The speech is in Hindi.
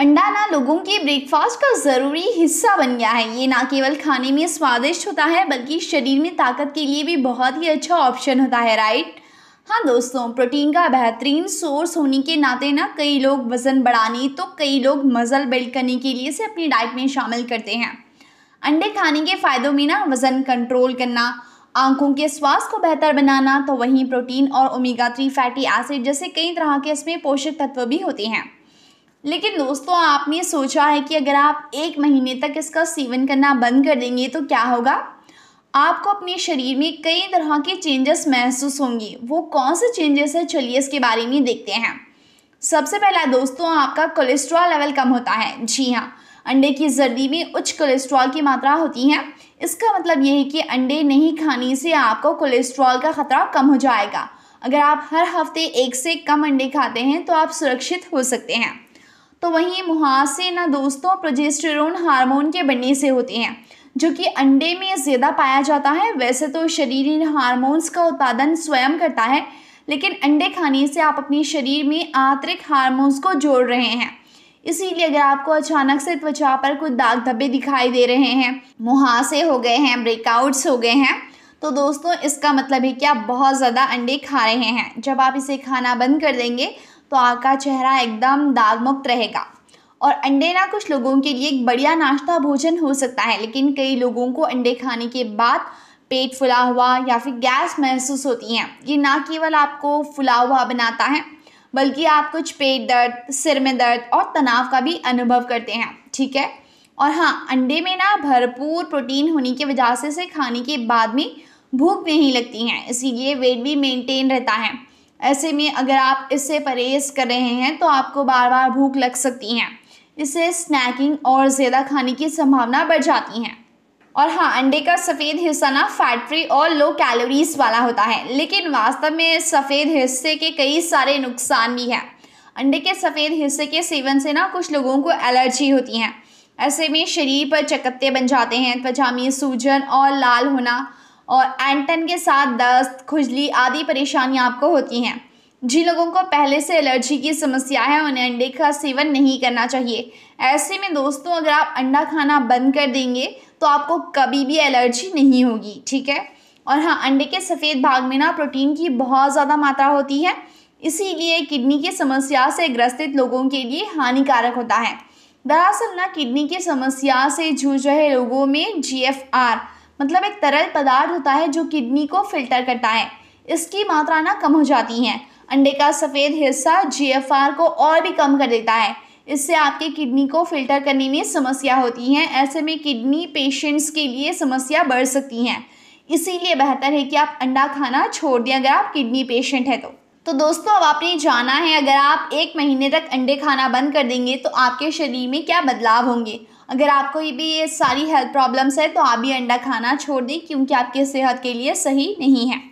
अंडा ना लोगों के ब्रेकफास्ट का ज़रूरी हिस्सा बन गया है ये ना केवल खाने में स्वादिष्ट होता है बल्कि शरीर में ताकत के लिए भी बहुत ही अच्छा ऑप्शन होता है राइट हाँ दोस्तों प्रोटीन का बेहतरीन सोर्स होने के नाते ना कई लोग वज़न बढ़ाने तो कई लोग मज़ल बिल्ड करने के लिए इसे अपनी डाइट में शामिल करते हैं अंडे खाने के फ़ायदों में ना वज़न कंट्रोल करना आंखों के स्वास्थ्य को बेहतर बनाना तो वहीं प्रोटीन और ओमेगा थ्री फैटी एसिड जैसे कई तरह के इसमें पोषक तत्व भी होते हैं लेकिन दोस्तों आपने सोचा है कि अगर आप एक महीने तक इसका सेवन करना बंद कर देंगे तो क्या होगा आपको अपने शरीर में कई तरह के चेंजेस महसूस होंगे वो कौन से चेंजेस हैं चलिए इसके बारे में देखते हैं सबसे पहला दोस्तों आपका कोलेस्ट्रॉल लेवल कम होता है जी हाँ अंडे की जर्दी में उच्च कोलेस्ट्रॉल की मात्रा होती है इसका मतलब ये है कि अंडे नहीं खाने से आपको कोलेस्ट्रॉल का खतरा कम हो जाएगा अगर आप हर हफ्ते एक से कम अंडे खाते हैं तो आप सुरक्षित हो सकते हैं तो वहीं मुहासे ना दोस्तों प्रोजेस्टेरोन हार्मोन के बनने से होते हैं जो कि अंडे में ज़्यादा पाया जाता है वैसे तो शरीर इन हारमोन्स का उत्पादन स्वयं करता है लेकिन अंडे खाने से आप अपने शरीर में आंतरिक हारमोन्स को जोड़ रहे हैं इसीलिए अगर आपको अचानक से त्वचा पर कुछ दाग धब्बे दिखाई दे रहे हैं मुहासे हो गए हैं ब्रेकआउट्स हो गए हैं तो दोस्तों इसका मतलब है कि आप बहुत ज़्यादा अंडे खा रहे हैं जब आप इसे खाना बंद कर देंगे तो आपका चेहरा एकदम दागमुक्त रहेगा और अंडे ना कुछ लोगों के लिए एक बढ़िया नाश्ता भोजन हो सकता है लेकिन कई लोगों को अंडे खाने के बाद पेट फुला हुआ या फिर गैस महसूस होती है ये ना केवल आपको फुला हुआ बनाता है बल्कि आप कुछ पेट दर्द सिर में दर्द और तनाव का भी अनुभव करते हैं ठीक है और हाँ अंडे में ना भरपूर प्रोटीन होने की वजह से खाने के बाद में भूख नहीं लगती है इसीलिए वेट भी मेंटेन रहता है ऐसे में अगर आप इससे परहेज़ कर रहे हैं तो आपको बार बार भूख लग सकती हैं इससे स्नैकिंग और ज़्यादा खाने की संभावना बढ़ जाती है और हाँ अंडे का सफ़ेद हिस्सा ना फैट फ्री और लो कैलोरीज वाला होता है लेकिन वास्तव में सफ़ेद हिस्से के कई सारे नुकसान भी हैं अंडे के सफ़ेद हिस्से के सेवन से ना कुछ लोगों को एलर्जी होती है ऐसे में शरीर पर चकत्ते बन जाते हैं त्वचा में सूजन और लाल होना और एंटन के साथ दस्त खुजली आदि परेशानियाँ आपको होती हैं जिन लोगों को पहले से एलर्जी की समस्या है उन्हें अंडे का सेवन नहीं करना चाहिए ऐसे में दोस्तों अगर आप अंडा खाना बंद कर देंगे तो आपको कभी भी एलर्जी नहीं होगी ठीक है और हाँ अंडे के सफ़ेद भाग में ना प्रोटीन की बहुत ज़्यादा मात्रा होती है इसीलिए किडनी की समस्या से ग्रस्तित लोगों के लिए हानिकारक होता है दरअसल ना किडनी की समस्या से जूझ रहे लोगों में जी एफ आर मतलब एक तरल पदार्थ होता है जो किडनी को फिल्टर करता है इसकी मात्रा ना कम हो जाती है अंडे का सफ़ेद हिस्सा जी को और भी कम कर देता है इससे आपके किडनी को फिल्टर करने में समस्या होती है ऐसे में किडनी पेशेंट्स के लिए समस्या बढ़ सकती हैं इसीलिए बेहतर है कि आप अंडा खाना छोड़ दें अगर आप किडनी पेशेंट हैं तो तो दोस्तों अब आपने जाना है अगर आप एक महीने तक अंडे खाना बंद कर देंगे तो आपके शरीर में क्या बदलाव होंगे अगर आपको ये भी ये सारी हेल्थ प्रॉब्लम्स है तो आप भी अंडा खाना छोड़ दें क्योंकि आपके सेहत के लिए सही नहीं है